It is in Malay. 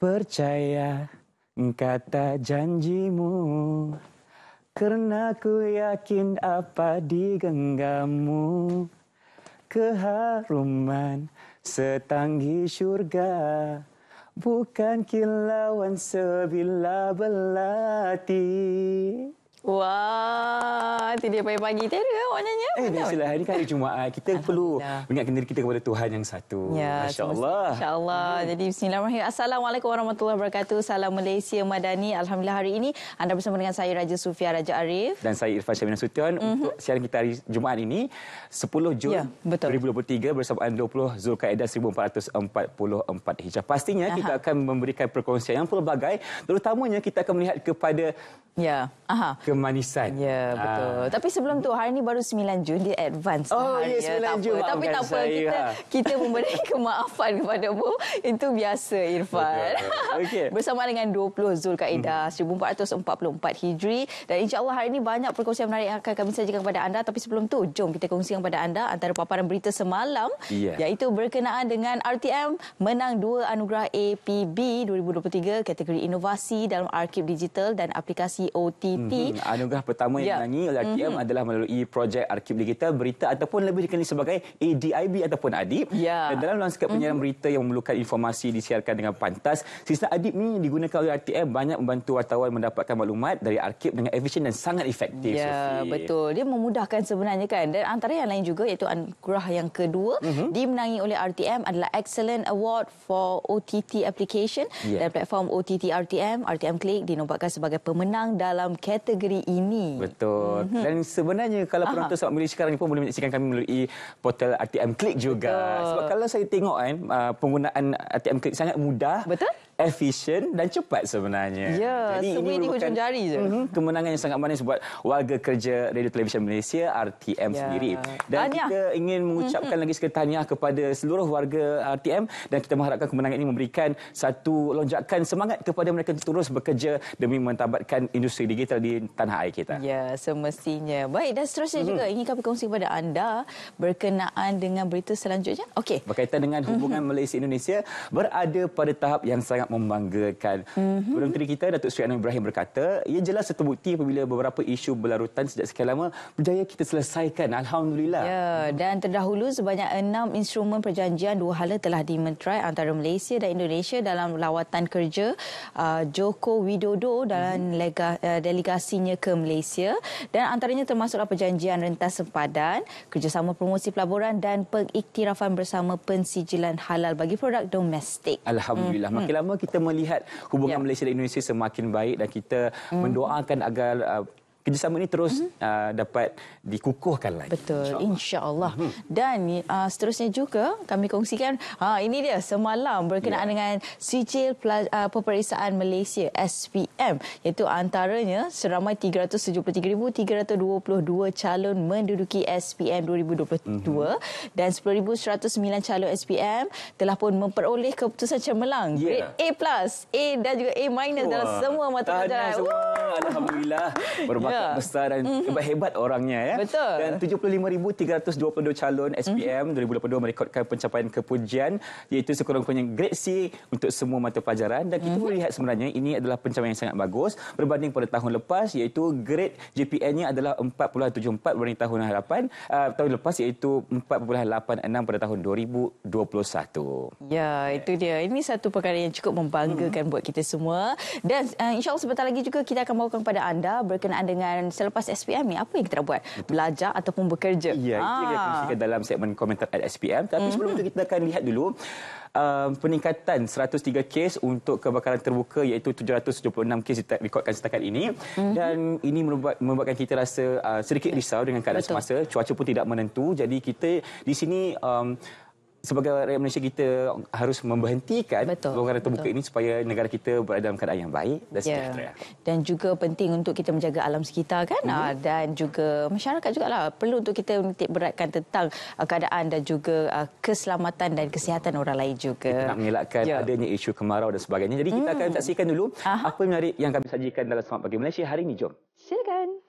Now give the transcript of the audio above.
percaya kata janjimu Kerana ku yakin apa di genggammu Keharuman setanggi syurga Bukan kilauan sebilah belati Wah, dia pagi-pagi Terror maknanya Eh biasalah hari kan hari Jumaat Kita perlu mengingatkan diri kita kepada Tuhan yang satu ya, Insyaallah. Insyaallah. Masya Allah hmm. Jadi Bismillahirrahmanirrahim Assalamualaikum warahmatullahi wabarakatuh Salam Malaysia Madani Alhamdulillah hari ini Anda bersama dengan saya Raja Sufia Raja Arif Dan saya Irfan Syamina Sution mm-hmm. Untuk siaran kita hari Jumaat ini 10 Jun ya, 2023 Bersamaan 20 Zul Zulkaedah 1444 Hijrah Pastinya Aha. kita akan memberikan perkongsian yang pelbagai Terutamanya kita akan melihat kepada Ya. Aha. Kemanisan. Ya, betul. Aa. Ah. Tapi sebelum tu hari ni baru 9 Jun dia advance lah oh, hari yes, 9 ya. Tak Jun. apa, tapi tak apa saya, kita lah. ha. kita memberi kemaafan kepada mu. Itu biasa Irfan. Okey. Okay. Bersama dengan 20 Zulkaidah 1444 Hijri dan insya-Allah hari ini banyak perkongsian menarik yang akan kami sajikan kepada anda tapi sebelum tu jom kita kongsikan kepada anda antara paparan berita semalam yeah. iaitu berkenaan dengan RTM menang dua anugerah APB 2023 kategori inovasi dalam arkib digital dan aplikasi OTT. Hmm, anugerah pertama yang yeah. menangi oleh RTM mhm. Adam hmm. adalah melalui projek Arkib Digital Berita ataupun lebih dikenali sebagai ADIB ataupun Adib. Ya. Dan dalam lanskap hmm. penyiaran berita yang memerlukan informasi disiarkan dengan pantas, sistem Adib ni digunakan oleh RTM banyak membantu wartawan mendapatkan maklumat dari Arkib dengan efisien dan sangat efektif. Ya, Sophie. betul. Dia memudahkan sebenarnya kan. Dan antara yang lain juga iaitu anugerah yang kedua hmm. dimenangi oleh RTM adalah Excellent Award for OTT Application ya. dan platform OTT RTM, RTM Click dinobatkan sebagai pemenang dalam kategori ini. Betul. Hmm. Dan sebenarnya kalau Aha. penonton Sobat Malaysia sekarang ni pun boleh menyaksikan kami melalui portal RTM Click juga. Betul. Sebab kalau saya tengok kan, uh, penggunaan RTM Click sangat mudah. Betul efisien dan cepat sebenarnya. Ya, Jadi semua ini hujung jari je. Mhm, kemenangan yang sangat manis buat warga kerja Radio Televisyen Malaysia RTM ya. sendiri. Dan tahniah. kita ingin mengucapkan mm-hmm. lagi sekali tahniah kepada seluruh warga RTM dan kita mengharapkan kemenangan ini memberikan satu lonjakan semangat kepada mereka untuk terus bekerja demi mentabatkan industri digital di tanah air kita. Ya, semestinya. Baik, dan seterusnya mm-hmm. juga mhm. ingin kami kongsi kepada anda berkenaan dengan berita selanjutnya. Okey. Berkaitan dengan hubungan mm-hmm. Malaysia Indonesia berada pada tahap yang sangat membanggakan. Mm-hmm. Perdana Menteri kita Datuk Seri Anwar Ibrahim berkata, ia jelas satu bukti apabila beberapa isu berlarutan sejak sekian lama berjaya kita selesaikan. Alhamdulillah. Ya, dan terdahulu sebanyak enam instrumen perjanjian dua hala telah dimenterai antara Malaysia dan Indonesia dalam lawatan kerja uh, Joko Widodo dalam mm-hmm. Uh, delegasinya ke Malaysia dan antaranya termasuklah perjanjian rentas sempadan, kerjasama promosi pelaburan dan pengiktirafan bersama pensijilan halal bagi produk domestik. Alhamdulillah. Mm-hmm. Makin lama kita melihat hubungan ya. Malaysia dan Indonesia semakin baik dan kita hmm. mendoakan agar uh, kerjasama ini terus mm-hmm. uh, dapat dikukuhkan lagi. Betul, insyaAllah. Insya mm-hmm. Dan uh, seterusnya juga kami kongsikan, ha, ini dia semalam berkenaan yeah. dengan sijil uh, peperiksaan Malaysia SPM iaitu antaranya seramai 373,322 calon menduduki SPM 2022 mm-hmm. dan 10,109 calon SPM telah pun memperoleh keputusan cemerlang yeah. A+, A dan juga A- dalam semua mata pelajaran. Tahniah alhamdulillah berbakat yeah. besar dan hebat mm-hmm. hebat orangnya ya. Betul. Dan 75322 calon SPM mm-hmm. 2022 merekodkan pencapaian kepujian iaitu sekurang-kurangnya grade C untuk semua mata pelajaran dan kita mm-hmm. lihat sebenarnya ini adalah pencapaian yang sangat bagus berbanding pada tahun lepas iaitu grade GPN-nya adalah 4.74 berbanding tahun hadapan uh, tahun lepas iaitu 4.86 pada tahun 2021. Ya, yeah. itu dia. Ini satu perkara yang cukup membanggakan mm-hmm. buat kita semua dan uh, insya-Allah sebentar lagi juga kita akan bawakan kepada anda berkenaan dengan selepas SPM ni apa yang kita nak buat? Belajar ataupun bekerja? Ya, ah. kita kongsikan ah. dalam segmen komentar at SPM. Tapi mm-hmm. sebelum itu kita akan lihat dulu Um, peningkatan 103 kes untuk kebakaran terbuka iaitu 776 kes kita rekodkan setakat ini mm-hmm. dan ini membuat, membuatkan kita rasa uh, sedikit ya. risau dengan keadaan Betul. semasa cuaca pun tidak menentu jadi kita di sini um, sebagai rakyat Malaysia kita harus membentikan pelonggaran terbuka betul. ini supaya negara kita berada dalam keadaan yang baik dan ya. sejahtera. Ya. Dan juga penting untuk kita menjaga alam sekitar kan mm. dan juga masyarakat juga lah perlu untuk kita menitik beratkan tentang ah, keadaan dan juga ah, keselamatan dan kesihatan orang lain juga. Kita nak mengelakkan ya. adanya isu kemarau dan sebagainya. Jadi kita mm. akan hmm. saksikan dulu Aha. apa menarik yang kami sajikan dalam Semangat Pagi Malaysia hari ini. Jom. Silakan.